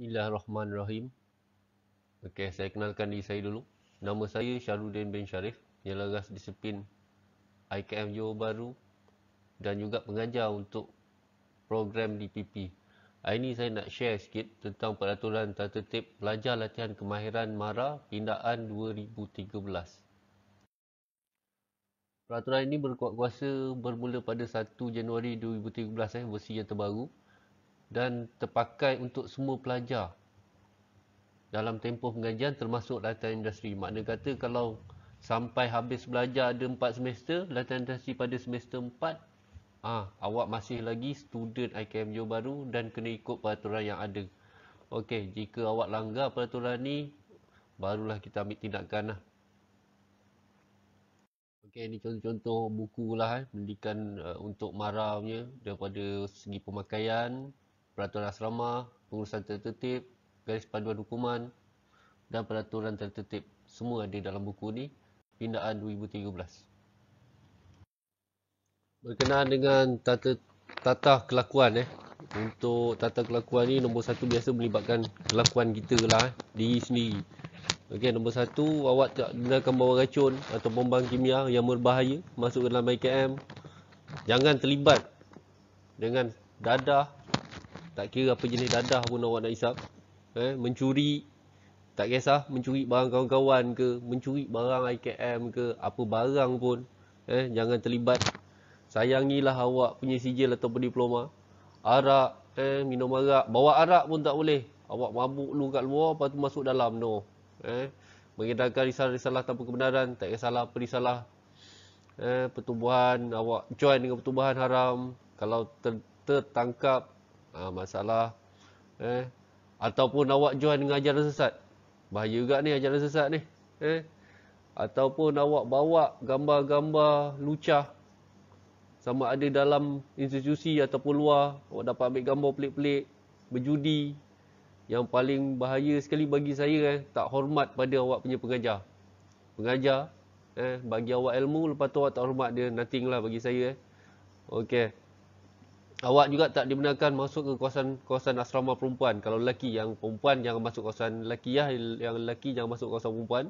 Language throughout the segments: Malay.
Bismillahirrahmanirrahim. Okey, saya kenalkan diri saya dulu. Nama saya Syarudin bin Sharif, yang lagas disiplin IKM Johor Baru dan juga pengajar untuk program DPP. Hari ini saya nak share sikit tentang peraturan tata tertib pelajar latihan kemahiran MARA pindaan 2013. Peraturan ini berkuat kuasa bermula pada 1 Januari 2013 eh, versi yang terbaru dan terpakai untuk semua pelajar dalam tempoh pengajian termasuk latihan industri. Makna kata kalau sampai habis belajar ada empat semester, latihan industri pada semester empat, ah ha, awak masih lagi student IKMU baru dan kena ikut peraturan yang ada. Okey, jika awak langgar peraturan ni, barulah kita ambil tindakan lah. Okey, ni contoh-contoh buku lah. Eh. Pendidikan uh, untuk marah punya daripada segi pemakaian, peraturan asrama, pengurusan tertetip, garis panduan hukuman dan peraturan tertetip semua ada dalam buku ini. pindaan 2013 berkenaan dengan tata, tata kelakuan eh untuk tata kelakuan ini nombor satu biasa melibatkan kelakuan kita lah eh. diri sendiri ok nombor satu awak tak gunakan bawa racun atau pembang kimia yang berbahaya masuk ke dalam IKM jangan terlibat dengan dadah tak kira apa jenis dadah pun awak nak isap eh mencuri tak kisah mencuri barang kawan-kawan ke mencuri barang IKM ke apa barang pun eh jangan terlibat sayangilah awak punya sijil ataupun diploma arak eh minum arak bawa arak pun tak boleh awak mabuk lu kat luar lepas tu masuk dalam no eh mengedarkan risalah-risalah tanpa kebenaran tak kisahlah apa risalah eh pertubuhan awak join dengan pertubuhan haram kalau ter, tertangkap ha, masalah eh ataupun awak join dengan ajaran sesat bahaya juga ni ajaran sesat ni eh ataupun awak bawa gambar-gambar lucah sama ada dalam institusi ataupun luar awak dapat ambil gambar pelik-pelik berjudi yang paling bahaya sekali bagi saya eh tak hormat pada awak punya pengajar pengajar eh bagi awak ilmu lepas tu awak tak hormat dia nothing lah bagi saya eh okey awak juga tak dibenarkan masuk ke kawasan-kawasan asrama perempuan kalau lelaki yang perempuan yang masuk kawasan lelaki lah yang lelaki yang masuk kawasan perempuan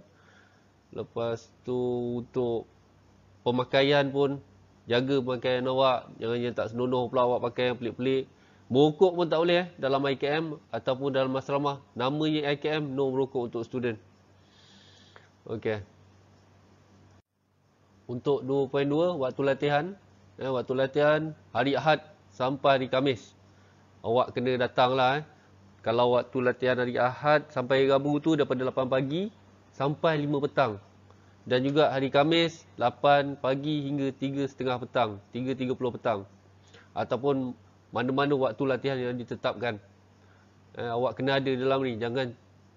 lepas tu untuk pemakaian pun jaga pemakaian awak jangan yang tak senonoh pula awak pakai yang pelik-pelik merokok pun tak boleh eh, dalam IKM ataupun dalam asrama namanya IKM no merokok untuk student Okey. Untuk 2.2 waktu latihan, eh, waktu latihan hari Ahad sampai hari Kamis, Awak kena datang lah eh. Kalau waktu latihan hari Ahad sampai Rabu tu daripada 8 pagi sampai 5 petang. Dan juga hari Kamis 8 pagi hingga setengah petang. 3.30 petang. Ataupun mana-mana waktu latihan yang ditetapkan. Eh, awak kena ada dalam ni. Jangan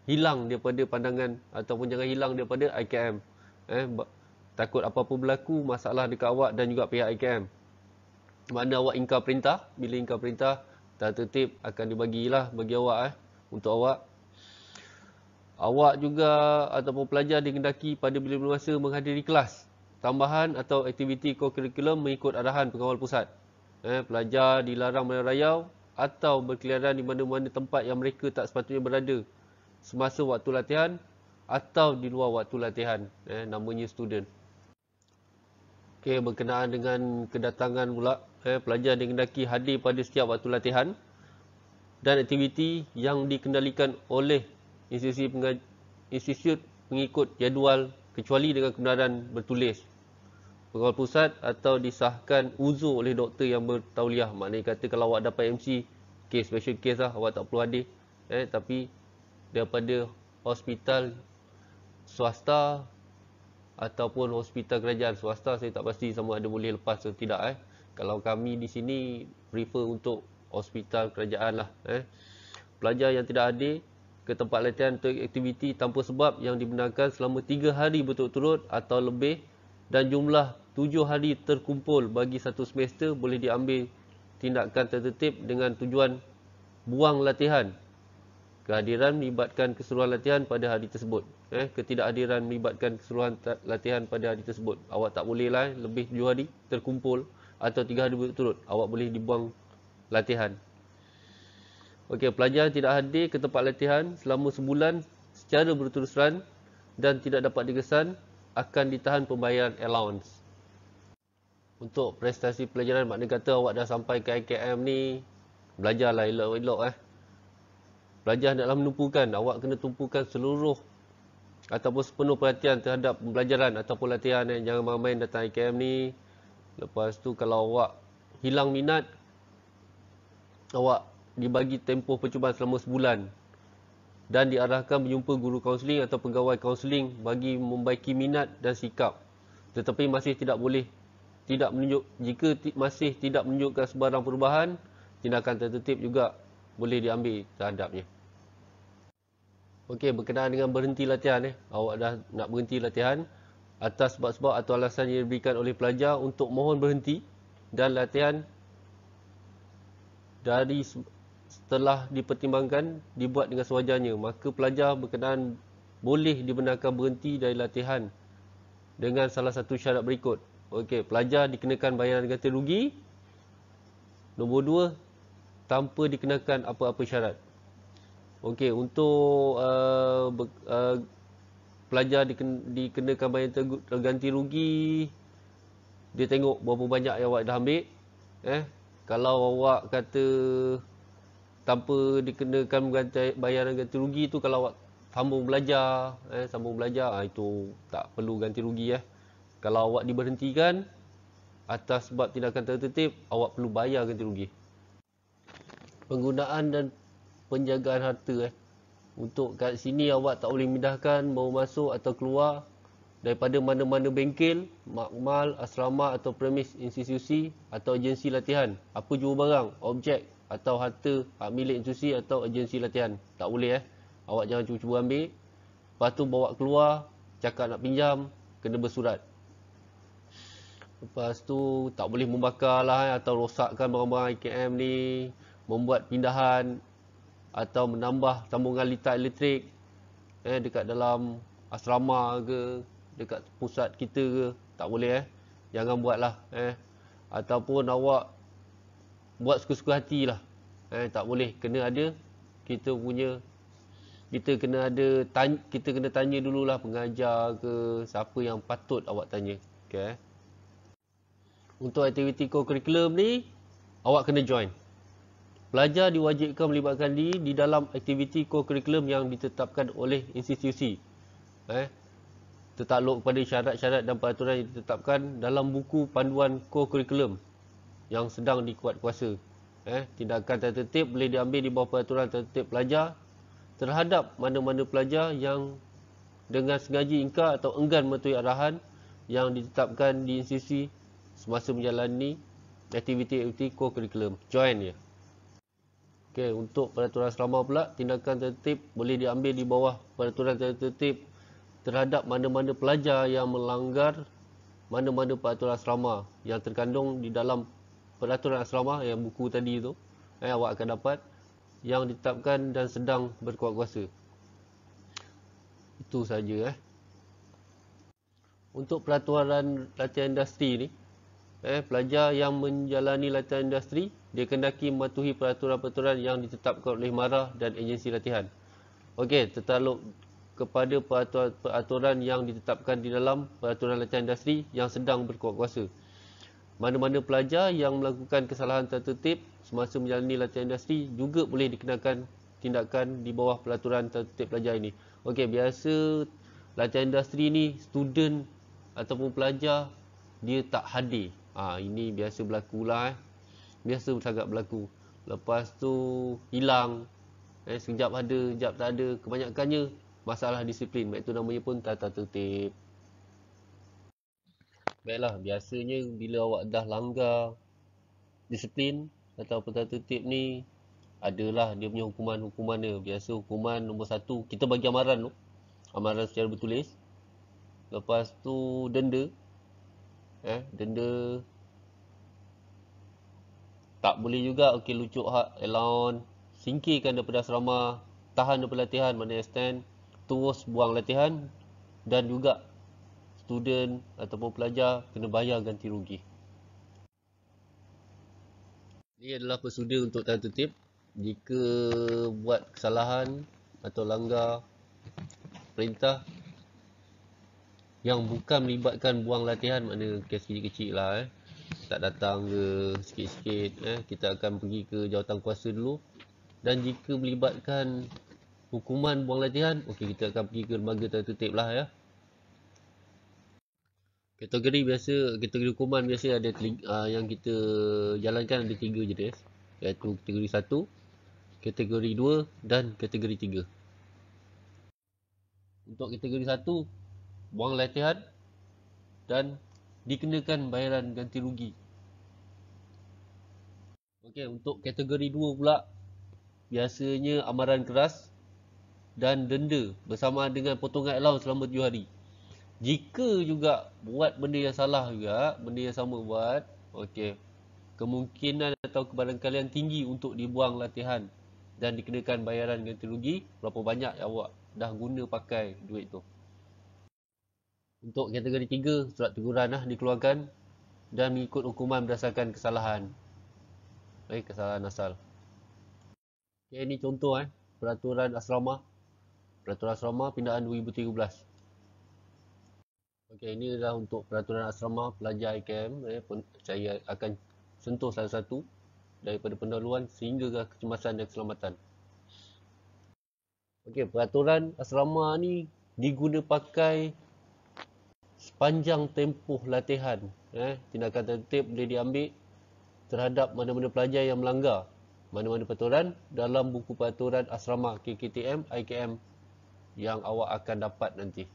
hilang daripada pandangan ataupun jangan hilang daripada IKM. Eh, takut apa-apa berlaku masalah dekat awak dan juga pihak IKM mana awak ingkar perintah bila ingkar perintah tak tertib akan dibagilah bagi awak eh untuk awak awak juga atau pelajar dikendaki pada bila-bila masa menghadiri kelas tambahan atau aktiviti kurikulum mengikut arahan pengawal pusat eh pelajar dilarang merayau atau berkeliaran di mana-mana tempat yang mereka tak sepatutnya berada semasa waktu latihan atau di luar waktu latihan eh namanya student Okay, berkenaan dengan kedatangan pula eh, pelajar dikendaki hadir pada setiap waktu latihan dan aktiviti yang dikendalikan oleh institusi pengaj- institut mengikut jadual kecuali dengan kebenaran bertulis pengawal pusat atau disahkan uzu oleh doktor yang bertauliah maknanya kata kalau awak dapat MC case special case lah awak tak perlu hadir eh, tapi daripada hospital swasta ataupun hospital kerajaan swasta saya tak pasti sama ada boleh lepas atau tidak eh kalau kami di sini prefer untuk hospital kerajaan lah eh. pelajar yang tidak hadir ke tempat latihan atau aktiviti tanpa sebab yang dibenarkan selama 3 hari berturut-turut atau lebih dan jumlah 7 hari terkumpul bagi satu semester boleh diambil tindakan tertetip dengan tujuan buang latihan kehadiran melibatkan keseluruhan latihan pada hari tersebut eh, ketidakhadiran melibatkan keseluruhan latihan pada hari tersebut awak tak boleh lah eh, lebih 7 hari terkumpul atau tiga hari berturut awak boleh dibuang latihan. Okey, pelajar tidak hadir ke tempat latihan selama sebulan secara berterusan dan tidak dapat dikesan akan ditahan pembayaran allowance. Untuk prestasi pelajaran makna kata awak dah sampai ke IKM ni belajarlah elok-elok eh. Pelajar hendaklah menumpukan, awak kena tumpukan seluruh ataupun sepenuh perhatian terhadap pembelajaran ataupun latihan yang eh. jangan main-main datang IKM ni. Lepas tu kalau awak hilang minat awak dibagi tempoh percubaan selama sebulan dan diarahkan menjumpa guru kaunseling atau pegawai kaunseling bagi membaiki minat dan sikap tetapi masih tidak boleh tidak menunjuk jika masih tidak menunjukkan sebarang perubahan tindakan tertutup juga boleh diambil terhadapnya okey berkenaan dengan berhenti latihan eh awak dah nak berhenti latihan atas sebab-sebab atau alasan yang diberikan oleh pelajar untuk mohon berhenti dan latihan dari setelah dipertimbangkan dibuat dengan sewajarnya maka pelajar berkenaan boleh dibenarkan berhenti dari latihan dengan salah satu syarat berikut okey pelajar dikenakan bayaran ganti rugi nombor 2 tanpa dikenakan apa-apa syarat okey untuk uh, ber, uh, pelajar diken, dikenakan bayar ganti rugi dia tengok berapa banyak yang awak dah ambil eh kalau awak kata tanpa dikenakan bayar ganti rugi tu kalau awak sambung belajar eh sambung belajar ha, itu tak perlu ganti rugi eh kalau awak diberhentikan atas sebab tindakan tertib awak perlu bayar ganti rugi penggunaan dan penjagaan harta eh untuk kat sini awak tak boleh mindahkan mau masuk atau keluar daripada mana-mana bengkel, makmal, asrama atau premis institusi atau agensi latihan. Apa jua barang, objek atau harta hak milik institusi atau agensi latihan. Tak boleh eh. Awak jangan cuba-cuba ambil. Lepas tu bawa keluar, cakap nak pinjam, kena bersurat. Lepas tu tak boleh membakar lah eh, atau rosakkan barang-barang IKM ni. Membuat pindahan atau menambah sambungan litar elektrik eh, dekat dalam asrama ke dekat pusat kita ke tak boleh eh jangan buatlah eh ataupun awak buat suka-suka hatilah eh tak boleh kena ada kita punya kita kena ada tanya, kita kena tanya dululah pengajar ke siapa yang patut awak tanya okey untuk aktiviti co-curriculum ni awak kena join Pelajar diwajibkan melibatkan diri di dalam aktiviti kurikulum yang ditetapkan oleh institusi. Eh, tertakluk kepada syarat-syarat dan peraturan yang ditetapkan dalam buku panduan kurikulum yang sedang dikuat kuasa. Eh, tindakan tertib boleh diambil di bawah peraturan tertib pelajar terhadap mana-mana pelajar yang dengan sengaja ingkar atau enggan mematuhi arahan yang ditetapkan di institusi semasa menjalani aktiviti-aktiviti kurikulum. Join ya. Okay, untuk peraturan asrama pula, tindakan tertib boleh diambil di bawah peraturan tertib terhadap mana-mana pelajar yang melanggar mana-mana peraturan asrama yang terkandung di dalam peraturan asrama yang buku tadi tu. Eh, awak akan dapat yang ditetapkan dan sedang berkuat kuasa. Itu saja eh. Untuk peraturan latihan industri ni, eh pelajar yang menjalani latihan industri dia kendaki mematuhi peraturan-peraturan yang ditetapkan oleh MARA dan agensi latihan. Okey, tertaluk kepada peraturan-peraturan yang ditetapkan di dalam peraturan latihan industri yang sedang berkuat kuasa. Mana-mana pelajar yang melakukan kesalahan tertutip semasa menjalani latihan industri juga boleh dikenakan tindakan di bawah peraturan tertutip pelajar ini. Okey, biasa latihan industri ini student ataupun pelajar dia tak hadir. Ha, ini biasa berlaku lah eh biasa sangat berlaku lepas tu hilang eh sekejap ada sekejap tak ada kebanyakannya masalah disiplin baik tu namanya pun tata tertib baiklah biasanya bila awak dah langgar disiplin atau tata tertib ni adalah dia punya hukuman-hukuman dia biasa hukuman nombor satu kita bagi amaran tu amaran secara bertulis lepas tu denda eh denda tak boleh juga okey lucu hak elaun, singkirkan daripada asrama, tahan daripada latihan, mana stand, terus buang latihan dan juga student ataupun pelajar kena bayar ganti rugi. Ini adalah pesuda untuk tahan tertib. Jika buat kesalahan atau langgar perintah yang bukan melibatkan buang latihan, mana kes kecil-kecil lah eh tak datang ke sikit-sikit eh, kita akan pergi ke jawatan kuasa dulu dan jika melibatkan hukuman buang latihan okey kita akan pergi ke lembaga tertutup lah ya kategori biasa kategori hukuman biasa ada uh, yang kita jalankan ada tiga jenis iaitu kategori 1 kategori 2 dan kategori 3 untuk kategori 1 buang latihan dan dikenakan bayaran ganti rugi. Okey, untuk kategori 2 pula biasanya amaran keras dan denda bersama dengan potongan allowance selama 7 hari. Jika juga buat benda yang salah juga, benda yang sama buat, okey. Kemungkinan atau kebarangan kalian tinggi untuk dibuang latihan dan dikenakan bayaran ganti rugi berapa banyak yang awak dah guna pakai duit tu untuk kategori tiga surat teguran lah dikeluarkan dan mengikut hukuman berdasarkan kesalahan eh, kesalahan asal okay, ini contoh eh, peraturan asrama peraturan asrama pindahan 2013 okay, ini adalah untuk peraturan asrama pelajar IKM eh, saya akan sentuh satu-satu daripada pendahuluan sehingga kecemasan dan keselamatan Okey, peraturan asrama ni diguna pakai sepanjang tempoh latihan eh, tindakan tertib boleh diambil terhadap mana-mana pelajar yang melanggar mana-mana peraturan dalam buku peraturan asrama KKTM IKM yang awak akan dapat nanti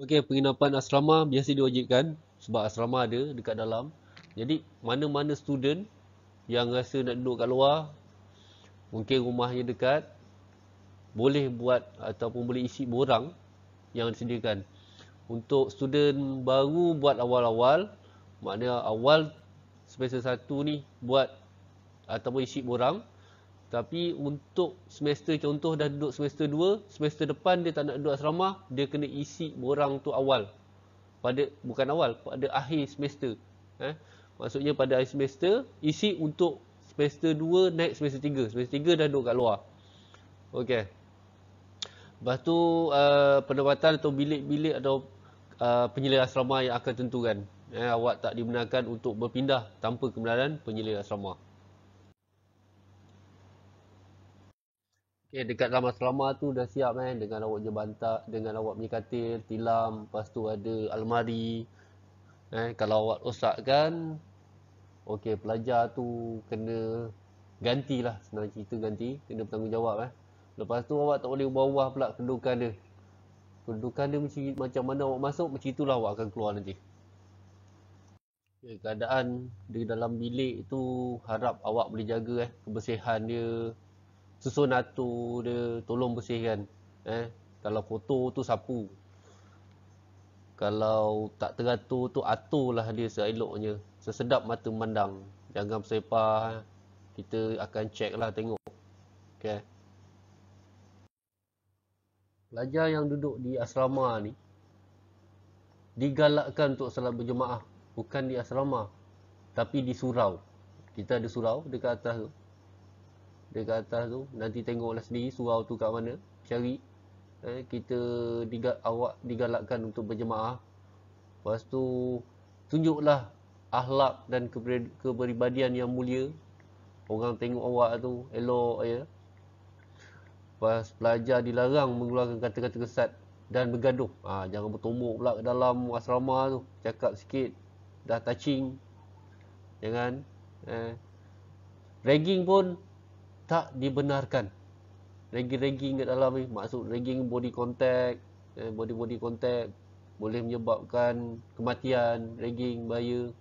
Okey, penginapan asrama biasa diwajibkan sebab asrama ada dekat dalam jadi mana-mana student yang rasa nak duduk kat luar mungkin rumahnya dekat boleh buat ataupun boleh isi borang yang disediakan untuk student baru buat awal-awal maknanya awal semester satu ni buat ataupun isi borang tapi untuk semester contoh dah duduk semester dua semester depan dia tak nak duduk asrama dia kena isi borang tu awal pada bukan awal pada akhir semester eh maksudnya pada akhir semester isi untuk semester dua naik semester tiga semester tiga dah duduk kat luar okey Lepas tu uh, eh, penempatan atau bilik-bilik atau Uh, penyelia asrama yang akan tentukan. Eh, awak tak dibenarkan untuk berpindah tanpa kebenaran penyelia asrama. Okay, dekat dalam asrama tu dah siap kan dengan awak punya bantak, dengan awak punya katil, tilam, lepas tu ada almari. Eh, kalau awak rosakkan, okay, pelajar tu kena gantilah. Senang cerita ganti, kena bertanggungjawab. Eh. Lepas tu awak tak boleh ubah-ubah pula kedudukan dia. Kedudukan dia macam, macam mana awak masuk, macam itulah awak akan keluar nanti. Okay, keadaan di dalam bilik tu harap awak boleh jaga eh, kebersihan dia. Susun atur dia, tolong bersihkan. Eh, kalau kotor tu sapu. Kalau tak teratur tu aturlah dia seeloknya. Sesedap mata memandang. Jangan bersepah. Eh. Kita akan check lah tengok. Okay pelajar yang duduk di asrama ni digalakkan untuk salat berjemaah bukan di asrama tapi di surau kita ada surau dekat atas tu dekat atas tu nanti tengoklah sendiri surau tu kat mana cari eh, kita digal awak digalakkan untuk berjemaah lepas tu tunjuklah akhlak dan keber- keberibadian yang mulia orang tengok awak tu elok ya eh? lepas pelajar dilarang mengeluarkan kata-kata kesat dan bergaduh ha, jangan bertumbuk pula ke dalam asrama tu cakap sikit dah touching jangan eh. ragging pun tak dibenarkan ragging-ragging ke dalam ni maksud ragging body contact eh, body body contact boleh menyebabkan kematian ragging bahaya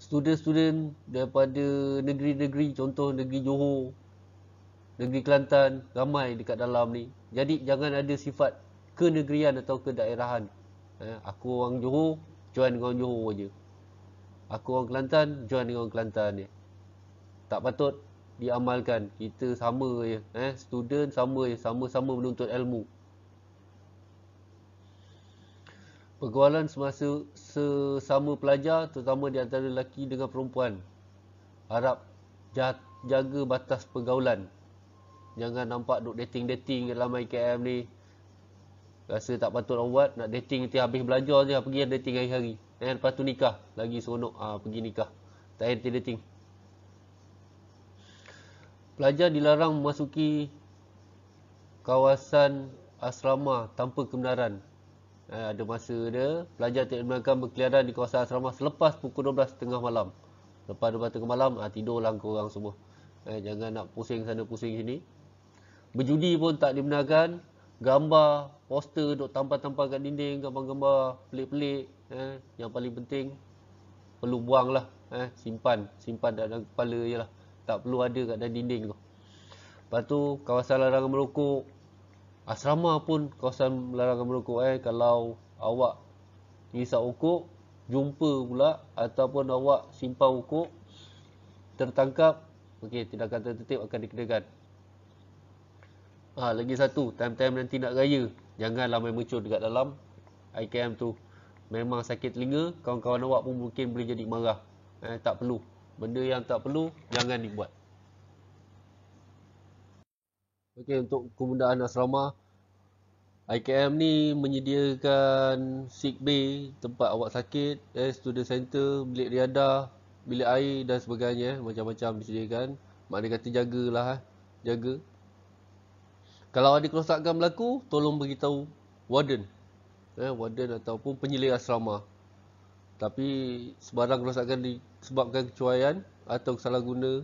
student-student daripada negeri-negeri contoh negeri Johor negeri Kelantan ramai dekat dalam ni jadi jangan ada sifat kenegerian atau kedaerahan eh, aku orang Johor join dengan orang Johor je aku orang Kelantan join dengan orang Kelantan ni. tak patut diamalkan kita sama je eh, student sama je sama-sama menuntut ilmu Pergualan semasa sesama pelajar terutama di antara lelaki dengan perempuan harap jaga batas pergaulan Jangan nampak duk dating-dating dalam IKM ni. Rasa tak patut orang buat. Nak dating nanti habis belajar je. Pergi dating hari-hari. Eh, lepas tu nikah. Lagi seronok. Ah ha, pergi nikah. Tak nanti dating. Pelajar dilarang memasuki kawasan asrama tanpa kebenaran. Eh, ada masa dia. Pelajar tidak dibenarkan berkeliaran di kawasan asrama selepas pukul tengah malam. Lepas tengah malam, ha, ah, tidurlah korang semua. Eh, jangan nak pusing sana pusing sini. Berjudi pun tak dibenarkan. Gambar, poster duk tampal-tampal kat dinding, gambar-gambar pelik-pelik. Eh. Yang paling penting, perlu buang lah. Eh. Simpan, simpan dalam kepala je lah. Tak perlu ada kat dalam dinding tu. Lepas tu, kawasan larangan merokok. Asrama pun kawasan larangan merokok. Eh. Kalau awak risau ukuk, jumpa pula ataupun awak simpan ukuk, tertangkap, okay, tindakan tertutup akan dikenakan. Ha, lagi satu, time-time nanti nak raya, janganlah main mercur dekat dalam IKM tu. Memang sakit telinga, kawan-kawan awak pun mungkin boleh jadi marah. Eh, tak perlu. Benda yang tak perlu, jangan dibuat. Okay, untuk kemudahan asrama, IKM ni menyediakan sick bay, tempat awak sakit, eh, student center, bilik riada, bilik air dan sebagainya. Eh, macam-macam eh, disediakan. Maknanya kata jagalah. Eh. Jaga. Kalau ada kerosakan berlaku, tolong beritahu warden. Eh, warden ataupun penyelia asrama. Tapi sebarang kerosakan disebabkan kecuaian atau salah guna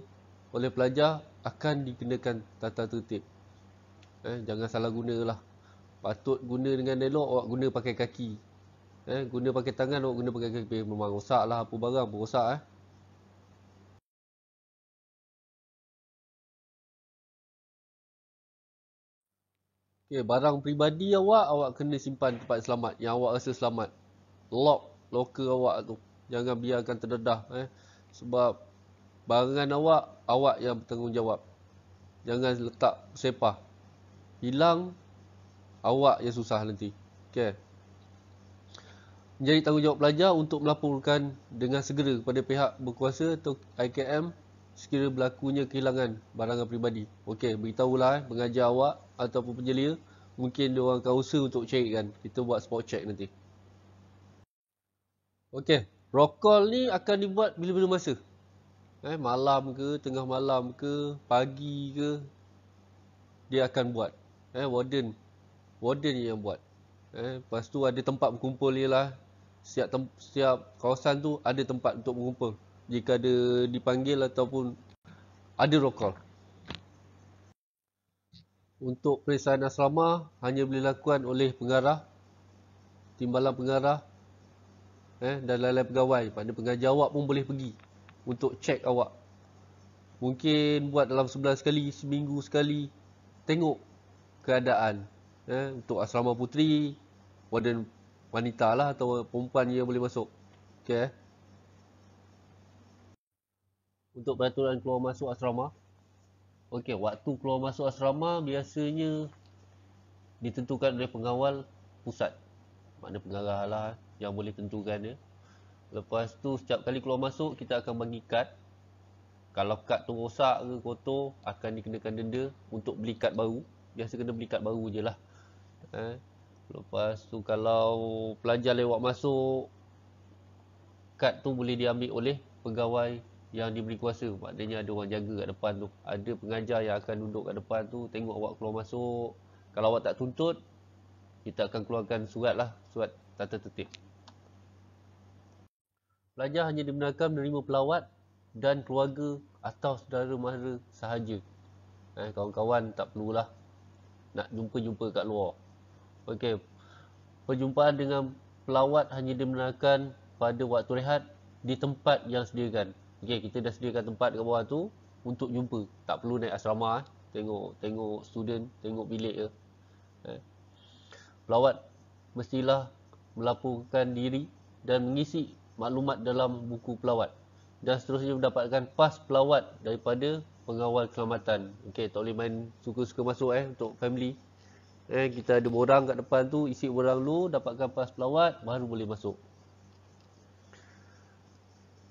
oleh pelajar akan dikenakan tata tertib. Eh, jangan salah guna lah. Patut guna dengan elok, awak guna pakai kaki. Eh, guna pakai tangan, awak guna pakai kaki. Memang rosak lah apa barang pun rosak. Eh. Okay, ya, barang pribadi awak, awak kena simpan tempat selamat. Yang awak rasa selamat. Lock locker awak tu. Jangan biarkan terdedah. Eh. Sebab barangan awak, awak yang bertanggungjawab. Jangan letak sepah. Hilang, awak yang susah nanti. Okay. Menjadi tanggungjawab pelajar untuk melaporkan dengan segera kepada pihak berkuasa atau IKM sekiranya berlakunya kehilangan barangan peribadi. Okey, beritahulah eh, pengajar awak ataupun penjelia. Mungkin dia orang akan usaha untuk cek kan. Kita buat spot check nanti. Okey, roll ni akan dibuat bila-bila masa? Eh, malam ke, tengah malam ke, pagi ke? Dia akan buat. Eh, warden. Warden yang buat. Eh, lepas ada tempat berkumpul dia lah. Setiap, tem setiap kawasan tu ada tempat untuk mengumpul jika ada dipanggil ataupun ada roll call. Untuk periksaan asrama hanya boleh dilakukan oleh pengarah, timbalan pengarah eh, dan lain-lain pegawai. Pada pengajar awak pun boleh pergi untuk cek awak. Mungkin buat dalam sebulan sekali, seminggu sekali. Tengok keadaan eh, untuk asrama putri, warden wanita lah atau perempuan yang boleh masuk. Okay. Eh untuk peraturan keluar masuk asrama. Okey, waktu keluar masuk asrama biasanya ditentukan oleh pengawal pusat. Makna pengarahlah yang boleh tentukan dia. Lepas tu setiap kali keluar masuk kita akan bagi kad. Kalau kad tu rosak ke kotor akan dikenakan denda untuk beli kad baru. Biasa kena beli kad baru lah. Ha. Lepas tu kalau pelajar lewat masuk kad tu boleh diambil oleh pegawai yang diberi kuasa maknanya ada orang jaga kat depan tu ada pengajar yang akan duduk kat depan tu tengok awak keluar masuk kalau awak tak tuntut kita akan keluarkan surat lah surat tata tertib pelajar hanya dibenarkan menerima pelawat dan keluarga atau saudara mara sahaja eh, kawan-kawan tak perlulah nak jumpa-jumpa kat luar ok perjumpaan dengan pelawat hanya dibenarkan pada waktu rehat di tempat yang sediakan Okey, kita dah sediakan tempat kat bawah tu untuk jumpa. Tak perlu naik asrama, eh. tengok tengok student, tengok bilik ke. Eh. Pelawat mestilah melaporkan diri dan mengisi maklumat dalam buku pelawat dan seterusnya mendapatkan pas pelawat daripada pengawal keselamatan. Okey, tak boleh main suka-suka masuk eh untuk family. Eh kita ada borang kat depan tu, isi borang dulu, dapatkan pas pelawat baru boleh masuk.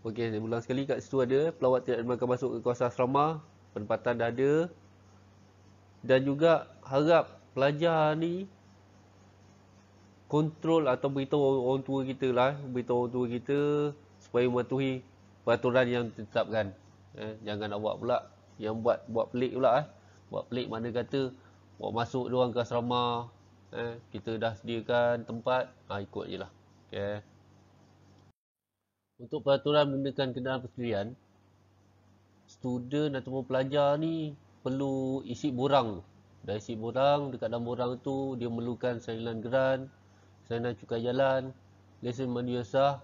Okey, saya ulang sekali kat situ ada pelawat tidak dibenarkan masuk ke kawasan asrama, penempatan dah ada. Dan juga harap pelajar ni kontrol atau beritahu orang tua kita lah, beritahu orang tua kita supaya mematuhi peraturan yang ditetapkan. Eh, jangan awak pula yang buat buat pelik pula eh. Buat pelik mana kata buat masuk dia orang ke asrama, eh, kita dah sediakan tempat, ha, ikut je lah. Okay untuk peraturan menggunakan kenderaan persendirian student ataupun pelajar ni perlu isi borang dan isi borang dekat dalam borang tu dia memerlukan salinan geran salinan cukai jalan lesen mandi usah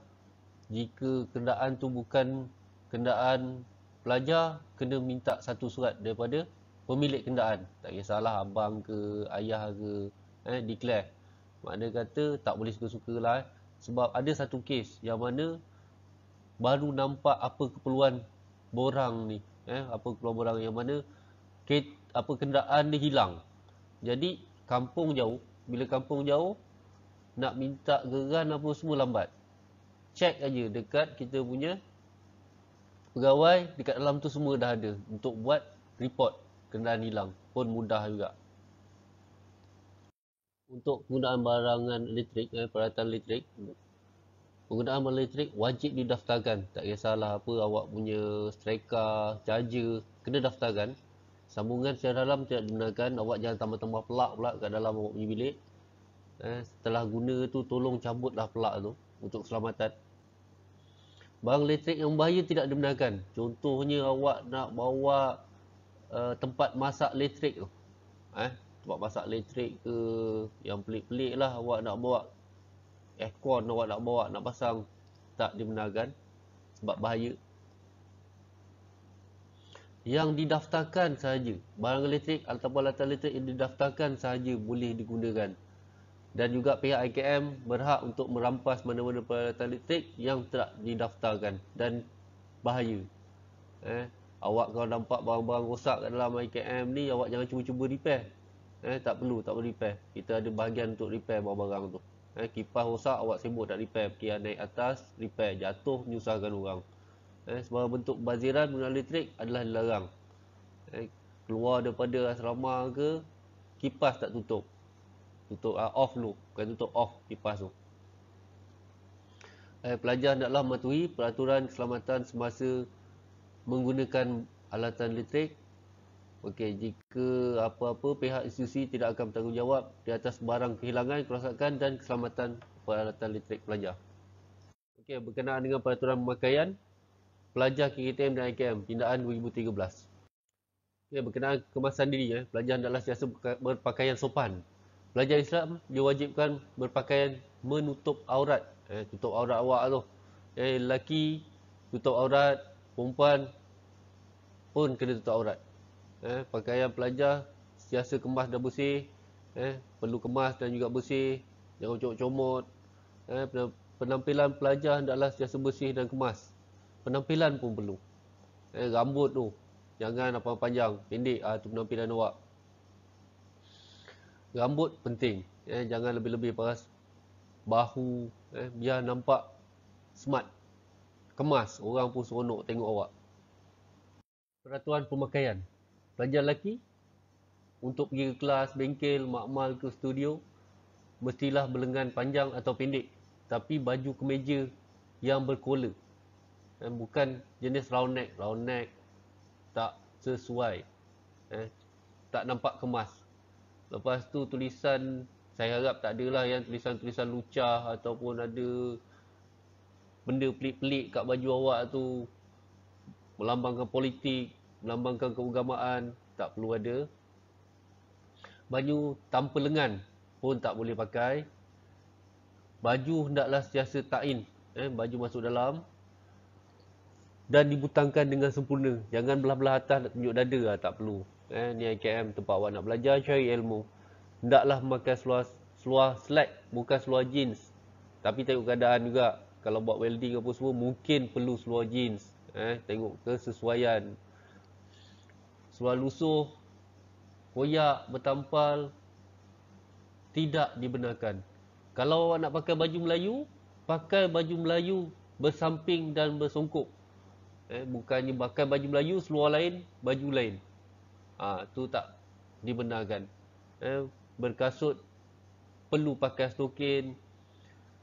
jika kenderaan tu bukan kenderaan pelajar kena minta satu surat daripada pemilik kenderaan tak kisahlah abang ke ayah ke eh, declare maknanya kata tak boleh suka-suka lah eh. sebab ada satu kes yang mana baru nampak apa keperluan borang ni eh apa keperluan borang yang mana ket, apa kenderaan dia hilang jadi kampung jauh bila kampung jauh nak minta geran apa semua lambat Cek aja dekat kita punya pegawai dekat dalam tu semua dah ada untuk buat report kenderaan hilang pun mudah juga untuk penggunaan barangan elektrik eh, peralatan elektrik penggunaan bateri elektrik wajib didaftarkan tak kisahlah apa awak punya strika, charger kena daftarkan sambungan secara dalam tidak digunakan awak jangan tambah-tambah pelak pula kat dalam awak punya bilik eh, setelah guna tu tolong cabutlah pelak tu untuk keselamatan barang elektrik yang bahaya tidak digunakan contohnya awak nak bawa uh, tempat masak elektrik tu eh, tempat masak elektrik ke yang pelik-pelik lah awak nak bawa Eh, aircon awak nak bawa nak pasang tak dibenarkan sebab bahaya yang didaftarkan sahaja barang elektrik ataupun alat elektrik yang didaftarkan sahaja boleh digunakan dan juga pihak IKM berhak untuk merampas mana-mana peralatan elektrik yang tidak didaftarkan dan bahaya eh, awak kalau nampak barang-barang rosak kat dalam IKM ni awak jangan cuba-cuba repair eh, tak perlu tak perlu repair kita ada bahagian untuk repair barang-barang tu eh, kipas rosak awak sibuk nak repair pergi naik atas repair jatuh menyusahkan orang eh, sebarang bentuk baziran menggunakan elektrik adalah dilarang eh, keluar daripada asrama ke kipas tak tutup tutup uh, off dulu bukan tutup off kipas tu eh, pelajar hendaklah mematuhi peraturan keselamatan semasa menggunakan alatan elektrik Okey, jika apa-apa pihak institusi tidak akan bertanggungjawab di atas barang kehilangan, kerosakan dan keselamatan peralatan elektrik pelajar. Okey, berkenaan dengan peraturan pemakaian pelajar KKTM dan IKM tindakan 2013. Okey, berkenaan kemasan diri ya, eh, pelajar hendaklah sentiasa berpakaian sopan. Pelajar Islam diwajibkan berpakaian menutup aurat, eh, tutup aurat awak tu. Eh, lelaki tutup aurat, perempuan pun kena tutup aurat eh, pakaian pelajar sentiasa kemas dan bersih eh, perlu kemas dan juga bersih jangan comot-comot eh, penampilan pelajar hendaklah sentiasa bersih dan kemas penampilan pun perlu eh, rambut tu jangan apa panjang pendek ah tu penampilan awak rambut penting eh, jangan lebih-lebih paras bahu eh, biar nampak smart kemas orang pun seronok tengok awak peraturan pemakaian pelajar lelaki untuk pergi ke kelas, bengkel, makmal ke studio mestilah berlengan panjang atau pendek tapi baju kemeja yang berkola dan eh, bukan jenis round neck round neck tak sesuai eh, tak nampak kemas lepas tu tulisan saya harap tak adalah yang tulisan-tulisan lucah ataupun ada benda pelik-pelik kat baju awak tu melambangkan politik melambangkan keugamaan tak perlu ada baju tanpa lengan pun tak boleh pakai baju hendaklah sentiasa tain eh, baju masuk dalam dan dibutangkan dengan sempurna jangan belah-belah atas nak tunjuk dada lah, tak perlu eh, ni IKM tempat awak nak belajar cari ilmu hendaklah memakai seluar seluar slack bukan seluar jeans tapi tengok keadaan juga kalau buat welding apa semua mungkin perlu seluar jeans eh, tengok kesesuaian seluar lusuh, koyak, bertampal, tidak dibenarkan. Kalau awak nak pakai baju Melayu, pakai baju Melayu bersamping dan bersongkok. Eh, bukannya pakai baju Melayu, seluar lain, baju lain. ha, tu tak dibenarkan. Eh, berkasut, perlu pakai stokin,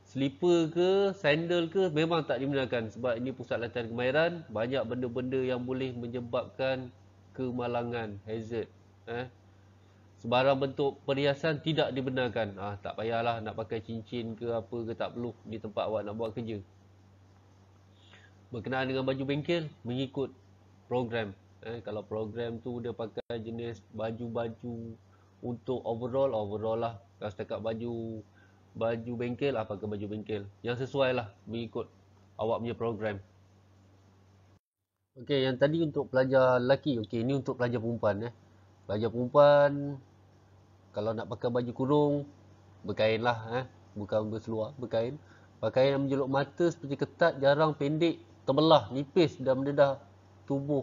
Slipper ke, sandal ke, memang tak dibenarkan. Sebab ini pusat latihan kemahiran. Banyak benda-benda yang boleh menyebabkan kemalangan hazard eh sebarang bentuk perhiasan tidak dibenarkan ah tak payahlah nak pakai cincin ke apa ke tak perlu di tempat awak nak buat kerja berkenaan dengan baju bengkel mengikut program eh kalau program tu dia pakai jenis baju-baju untuk overall overall lah kalau setakat baju baju bengkel apa ah, ke baju bengkel yang sesuai lah mengikut awak punya program Okey, yang tadi untuk pelajar lelaki. Okey, ini untuk pelajar perempuan. Eh. Pelajar perempuan, kalau nak pakai baju kurung, berkainlah. Eh. Bukan berseluar, berkain. Pakai yang menjeluk mata seperti ketat, jarang, pendek, terbelah, nipis dan mendedah tubuh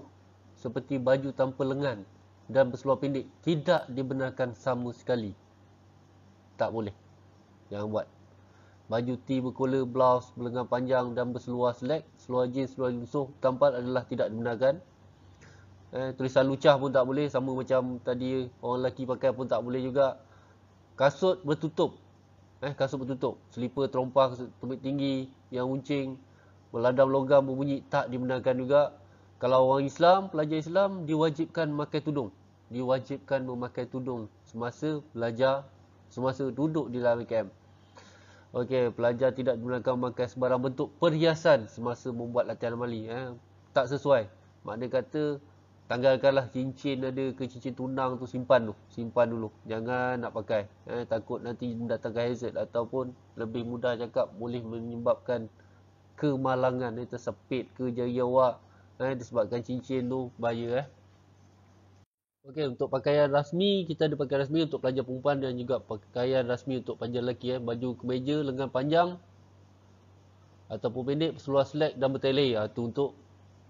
seperti baju tanpa lengan dan berseluar pendek. Tidak dibenarkan sama sekali. Tak boleh. Jangan buat. Baju T berkola, blouse berlengan panjang dan berseluar selek, Seluar jeans, seluar jeans besuh, tampal adalah tidak dibenarkan. Eh, tulisan lucah pun tak boleh. Sama macam tadi orang lelaki pakai pun tak boleh juga. Kasut bertutup. Eh, kasut bertutup. Selipar terompah, tumit tinggi yang uncing. Berladam logam berbunyi tak dibenarkan juga. Kalau orang Islam, pelajar Islam diwajibkan memakai tudung. Diwajibkan memakai tudung semasa belajar, semasa duduk di dalam camp. Okey, pelajar tidak dibenarkan memakai sebarang bentuk perhiasan semasa membuat latihan amali. Eh. Tak sesuai. Makna kata, tanggalkanlah cincin ada ke cincin tunang tu simpan tu. Simpan dulu. Jangan nak pakai. Eh. Takut nanti mendatangkan hazard ataupun lebih mudah cakap boleh menyebabkan kemalangan. Eh. Tersepit ke jari awak eh. disebabkan cincin tu bahaya. Eh. Okey untuk pakaian rasmi kita ada pakaian rasmi untuk pelajar perempuan dan juga pakaian rasmi untuk pelajar lelaki eh baju kemeja lengan panjang ataupun pendek seluar slack dan bertele itu ah, untuk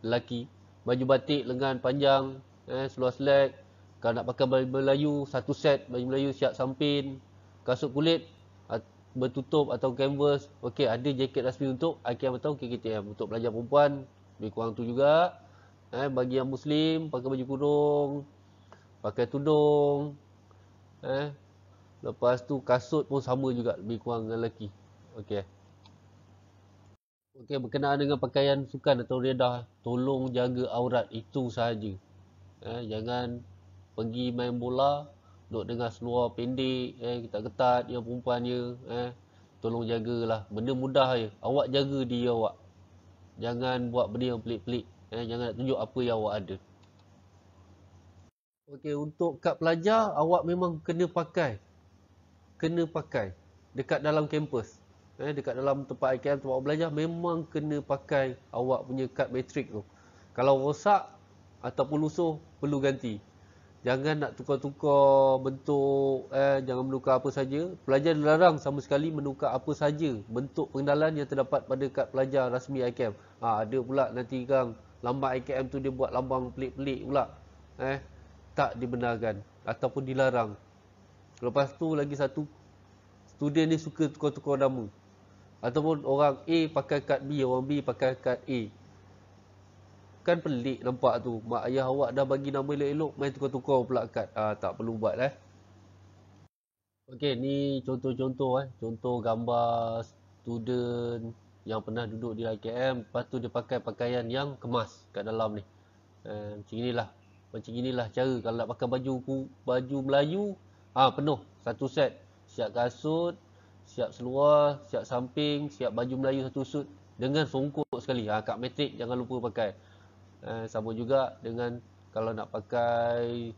lelaki baju batik lengan panjang eh seluar slack kalau nak pakai baju Melayu satu set baju Melayu siap samping kasut kulit bertutup atau canvas okey ada jaket rasmi untuk IKM atau KKTM untuk pelajar perempuan lebih kurang tu juga eh bagi yang muslim pakai baju kurung pakai tudung eh lepas tu kasut pun sama juga lebih kurang dengan lelaki okey eh. okey berkenaan dengan pakaian sukan atau redah tolong jaga aurat itu sahaja eh jangan pergi main bola duduk dengan seluar pendek eh ketat-ketat yang perempuan dia eh tolong jagalah benda mudah je awak jaga dia awak jangan buat benda yang pelik-pelik eh jangan nak tunjuk apa yang awak ada Okey, untuk kad pelajar awak memang kena pakai. Kena pakai dekat dalam kampus. Eh, dekat dalam tempat IKM tempat awak belajar memang kena pakai awak punya kad matrik tu. Kalau rosak ataupun lusuh perlu ganti. Jangan nak tukar-tukar bentuk eh jangan menukar apa saja. Pelajar dilarang sama sekali menukar apa saja bentuk pengenalan yang terdapat pada kad pelajar rasmi IKM. Ha, ah, ada pula nanti kang lambang IKM tu dia buat lambang pelik-pelik pula. Eh, tak dibenarkan ataupun dilarang. Lepas tu lagi satu, student ni suka tukar-tukar nama. Ataupun orang A pakai kad B, orang B pakai kad A. Kan pelik nampak tu. Mak ayah awak dah bagi nama elok-elok, main tukar-tukar pula kad. Ah, tak perlu buat lah. Okey, ni contoh-contoh eh. Contoh gambar student yang pernah duduk di IKM. Lepas tu dia pakai pakaian yang kemas kat dalam ni. Eh, macam inilah macam inilah cara kalau nak pakai baju baju Melayu, ah ha, penuh satu set. Siap kasut, siap seluar, siap samping, siap baju Melayu satu set dengan songkok sekali. Ah ha, kat metrik jangan lupa pakai. Eh, sama juga dengan kalau nak pakai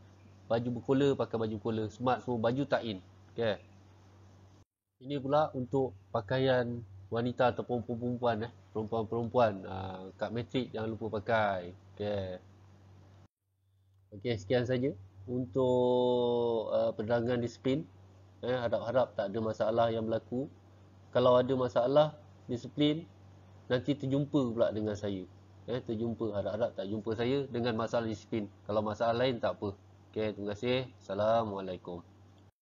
baju berkola, pakai baju berkola. Smart semua baju tak in. Okay. Ini pula untuk pakaian wanita ataupun perempuan eh. Perempuan-perempuan. Ha, kat metrik jangan lupa pakai. Okay. Okey, sekian saja untuk uh, penerangan disiplin. Eh, harap-harap tak ada masalah yang berlaku. Kalau ada masalah disiplin, nanti terjumpa pula dengan saya. Eh, terjumpa, harap-harap tak jumpa saya dengan masalah disiplin. Kalau masalah lain tak apa. Okey, terima kasih. Assalamualaikum.